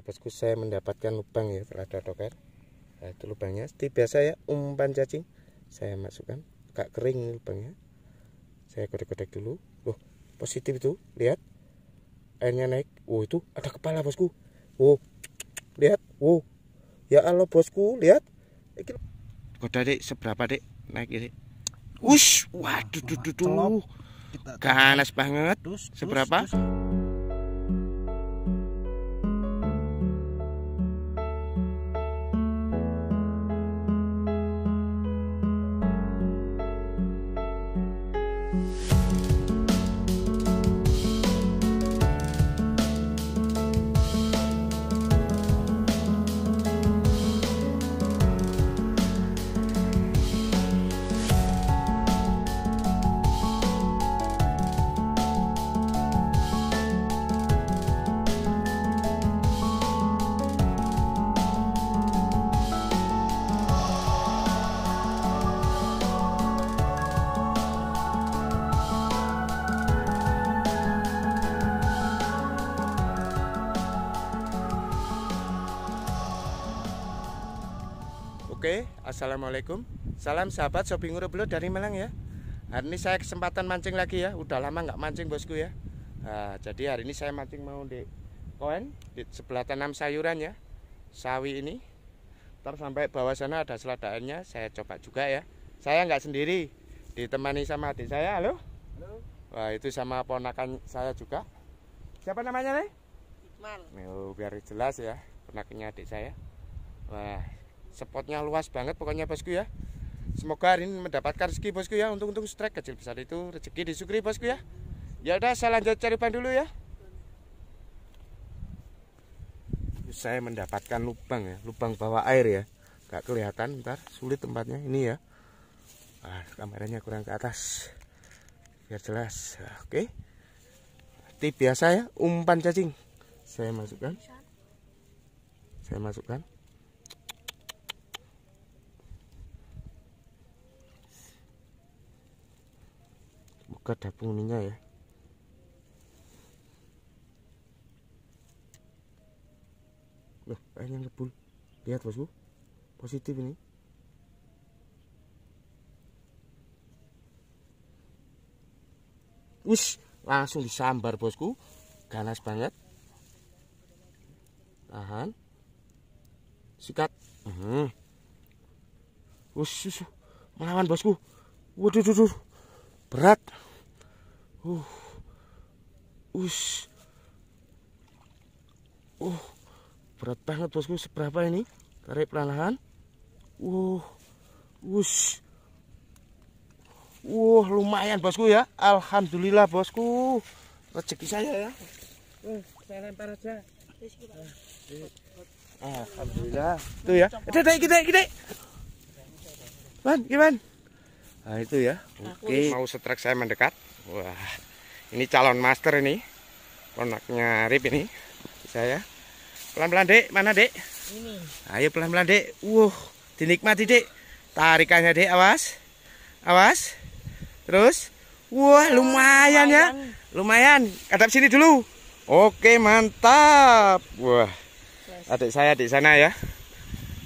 di bosku saya mendapatkan lubang ya telah ada roket nah, itu lubangnya seperti biasa ya umpan cacing saya masukkan agak kering lubangnya saya kodek-kodek dulu loh positif itu lihat airnya naik wow itu ada kepala bosku wow lihat wow ya Allah bosku lihat Iki... dek seberapa dek naik ini Ush, waduh, tuh tuh duh. ganas banget. Dus, seberapa? dus. Assalamualaikum Salam sahabat Sobi Ngurublo dari Malang ya Hari ini saya kesempatan mancing lagi ya Udah lama nggak mancing bosku ya nah, Jadi hari ini saya mancing mau di koin Di sebelah tanam sayuran ya Sawi ini Ntar sampai bawah sana ada seladaannya Saya coba juga ya Saya nggak sendiri Ditemani sama adik saya Halo Halo Wah itu sama ponakan saya juga Siapa namanya nih? Iqbal oh, biar jelas ya Ponakannya adik saya Wah spotnya luas banget pokoknya bosku ya semoga hari ini mendapatkan rezeki bosku ya untuk untung strike kecil besar itu rezeki disukri bosku ya ya udah saya lanjut cari ban dulu ya saya mendapatkan lubang ya lubang bawah air ya Gak kelihatan ntar sulit tempatnya ini ya ah, kameranya kurang ke atas biar jelas oke tip biasa ya umpan cacing saya masukkan saya masukkan juga ada penghuninya ya Loh, airnya ngebul lihat bosku positif ini wish langsung disambar bosku ganas banget tahan sikat hmm. Uh. melawan bosku waduh berat Uh. Ush. Uh. Berat banget bosku. Seberapa ini? Tarik perlahan-lahan. Uh. Ush. uh, lumayan bosku ya. Alhamdulillah bosku. Rezeki saya ya. Uh, saya lempar aja. Alhamdulillah. Tuh ya. Udah, kita, kita. Man, gimana? Nah itu ya. Oke. Okay. Mau setrek saya mendekat. Wah. Ini calon master ini. Ponaknya Rip ini. Saya. Pelan-pelan dek. Mana dek? Ini. Ayo pelan-pelan dek. Wuh. Dinikmati dek. Tarikannya dek. Awas. Awas. Terus. Wah lumayan, ya. Lumayan. Adap sini dulu. Oke mantap. Wah. Adik saya di sana ya.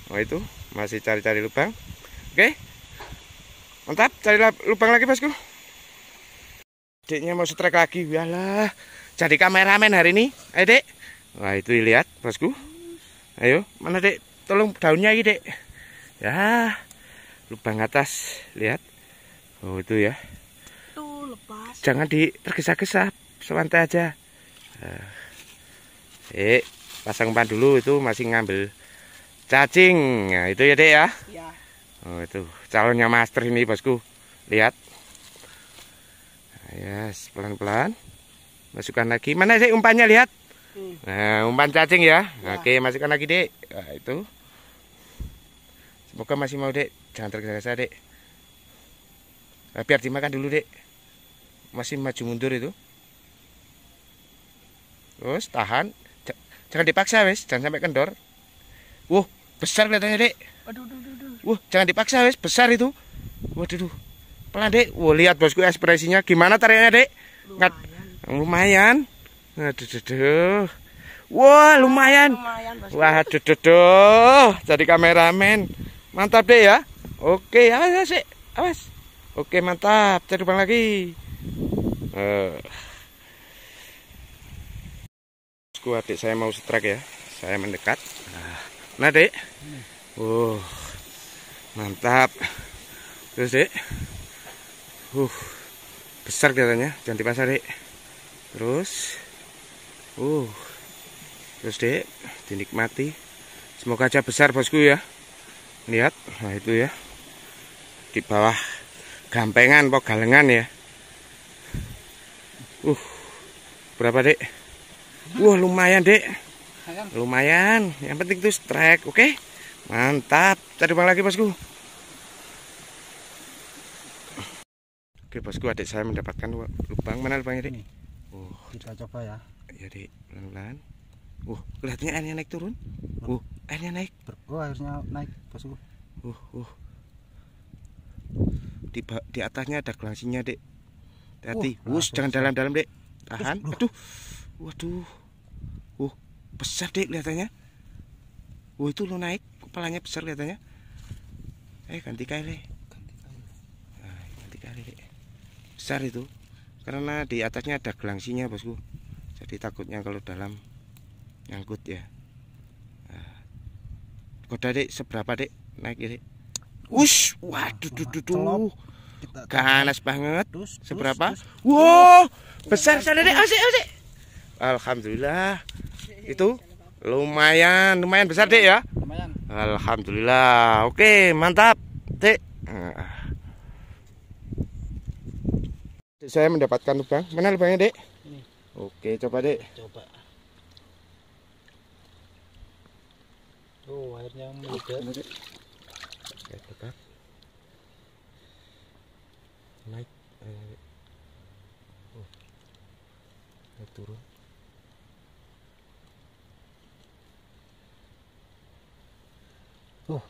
Oh itu masih cari-cari lubang. Oke. Okay mantap cari lubang lagi bosku deknya mau setrek lagi walah jadi kameramen hari ini ayo dek wah itu lihat bosku ayo mana dek tolong daunnya ini dek ya lubang atas lihat oh itu ya tuh lepas jangan di tergesa-gesa santai aja eh pasang pan dulu itu masih ngambil cacing nah, itu ya dek ya, ya. Oh, itu calonnya master ini bosku. Lihat. Ya, yes, pelan-pelan. Masukkan lagi. Mana sih umpannya lihat? Hmm. Nah, umpan cacing ya. ya. Oke, masukkan lagi, Dek. Nah, itu. Semoga masih mau, Dek. Jangan tergesa-gesa, Dek. Nah, biar dimakan dulu, Dek. Masih maju mundur itu. Terus tahan. jangan dipaksa, wes. Jangan sampai kendor. Wuh, besar kelihatannya, Dek. Aduh, aduh, aduh. Wah, jangan dipaksa wes, besar itu. Waduh, pelan dek. Wah, lihat bosku ekspresinya gimana tariknya dek? Nggak, lumayan. Aduh, duh, duh. Wah, lumayan. lumayan Wah, duh, duh, duh. Jadi kameramen. Mantap deh ya. Oke, awas sih. Awas. Oke, mantap. Cari bang lagi. Uh. Bosku, adik saya mau strike ya. Saya mendekat. Nah, nah dek. Hmm. Uh mantap terus dek uh besar kelihatannya jangan pasar dek terus uh terus dek dinikmati semoga aja besar bosku ya lihat nah itu ya di bawah gampengan pok galengan ya uh berapa dek wah uh, lumayan dek lumayan yang penting tuh strike oke okay? Mantap, cari bang lagi bosku. Oke bosku, adik saya mendapatkan lubang mana lubang ini Oh, kita coba ya. Ya dek, pelan-pelan. Uh, kelihatannya airnya naik turun. Uh, airnya naik. Oh, airnya naik bosku. Uh, uh. Di, di atasnya ada gelangsinya dek. Hati, uh, wus, jangan dalam-dalam dek. Tahan. Aduh, waduh. Uh, besar dek kelihatannya. Uh, itu lo naik kepalanya besar katanya eh ganti kali eh. nah, ganti kali eh. besar itu karena di atasnya ada gelangsinya bosku jadi takutnya kalau dalam nyangkut ya nah, koda dek seberapa dek naik ini us waduh, tuh, duh, duh. ganas banget. Dus, Seberapa? Dus, wow, besar sana dek asik, asik. Alhamdulillah, itu lumayan, lumayan besar dek ya. Alhamdulillah. Oke, mantap. Tik. Saya mendapatkan lubang. Mana lubangnya, Dek? Ini. Oke, coba, Dek. Coba. Tuh, oh, airnya meluber.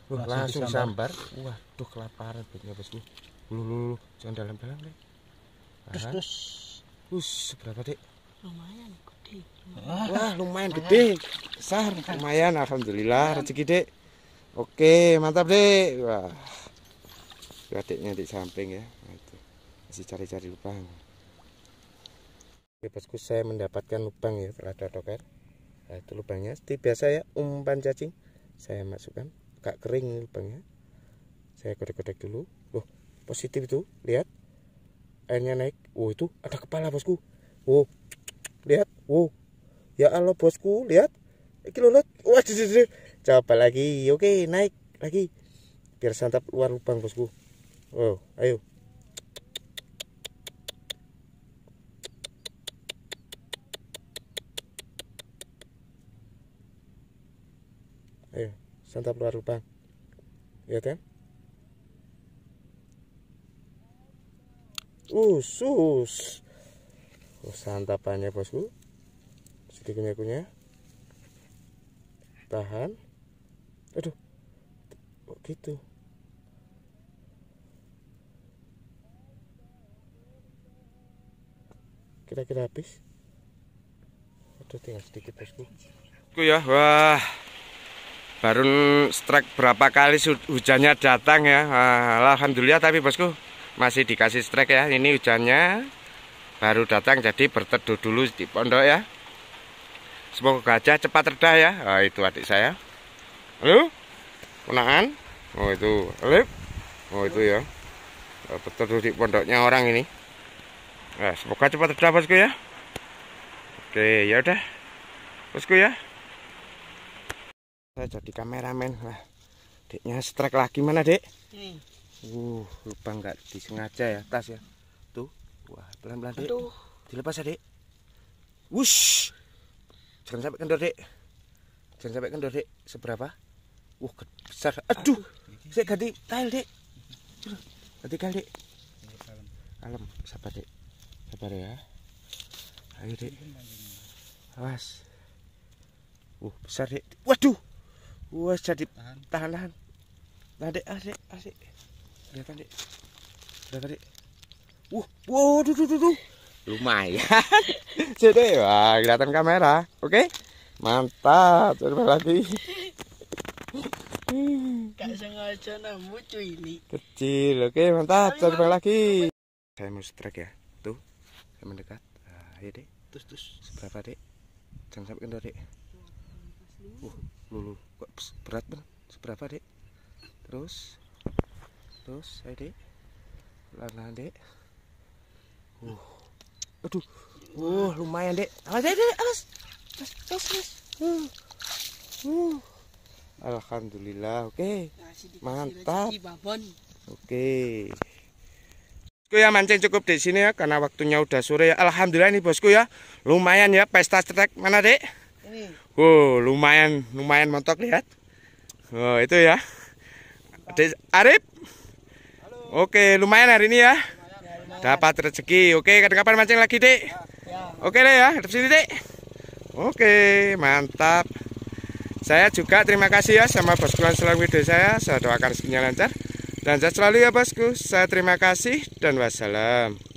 langsung, langsung sambar. Waduh, kelaparan banget bosku. Lu lu lu, jangan dalam-dalam, deh, Terus terus. Us, seberapa, Dek? Lumayan gede. Lumayan. Wah, lumayan gede. Besar, lumayan alhamdulillah rezeki, Dek. Oke, mantap, Dek. Wah. Gadeknya di samping ya. Nah, itu. Masih cari-cari lubang. Oke, bosku, saya mendapatkan lubang ya, terhadap dokter, Nah, itu lubangnya seperti biasa ya umpan cacing saya masukkan agak kering ya? saya kodek-kodek dulu loh positif itu lihat airnya naik wow itu ada kepala bosku wow lihat wow ya Allah bosku lihat iki lolos wah coba lagi oke naik lagi biar santap luar lubang bosku wow ayo Santa Purwarupa ya kan usus oh, santapannya bosku sedikit kunyah tahan aduh kok gitu kira-kira habis aduh tinggal sedikit bosku ku ya wah Baru strike berapa kali hujannya datang ya ah, Alhamdulillah tapi bosku masih dikasih strike ya Ini hujannya baru datang jadi berteduh dulu di pondok ya Semoga gajah cepat reda ya oh, Itu adik saya Halo kenaan Oh itu Lip Oh itu ya ah, Berteduh di pondoknya orang ini Nah, semoga cepat reda bosku ya Oke ya udah bosku ya saya jadi kameramen lah deknya strike lagi mana dek ini uh lupa nggak disengaja ya tas ya tuh wah pelan pelan dek Aduh. dilepas ya dek wush jangan sampai kendor dek jangan sampai kendor dek seberapa wah uh, besar aduh, aduh. saya ganti tail dek ganti kali dek alam sabar dek sabar ya ayo dek awas uh besar dek waduh Wah jadi tahan tahan. Tahan dek, asik, ah, asik. Ah, kelihatan dek. Kelihatan dek. Wah, wow, duh, duh, duh, duh. Lumayan. jadi wah, kelihatan kamera. Oke. Mantap, coba lagi. Gak sengaja namu cuy ini. Kecil, oke mantap, coba lagi. Saya mau strike ya, tuh, saya mendekat. Ayo ah, iya, dek, terus terus. Seberapa dek? Jangan sampai kendor dek. Uh. 10 kok berat ben seberapa dek terus terus ayo dek pelan dek uh aduh uh lumayan dek awas dek dek awas awas awas, awas. Uh. Uh. alhamdulillah oke okay. mantap oke okay. Bosku ya mancing cukup di sini ya karena waktunya udah sore ya. Alhamdulillah ini bosku ya. Lumayan ya pesta strike mana, Dek? Ini. Wow, lumayan lumayan mentok lihat. Oh, itu ya. Ada Arif. Oke, lumayan hari ini ya. Dapat rezeki. Oke, kapan-kapan mancing lagi, Dek. Ya, ya. Oke deh ya, hadap sini, Dek. Oke, mantap. Saya juga terima kasih ya sama bosku yang selalu video saya. Saya doakan rezekinya lancar. Dan saya selalu ya bosku. Saya terima kasih dan wassalam.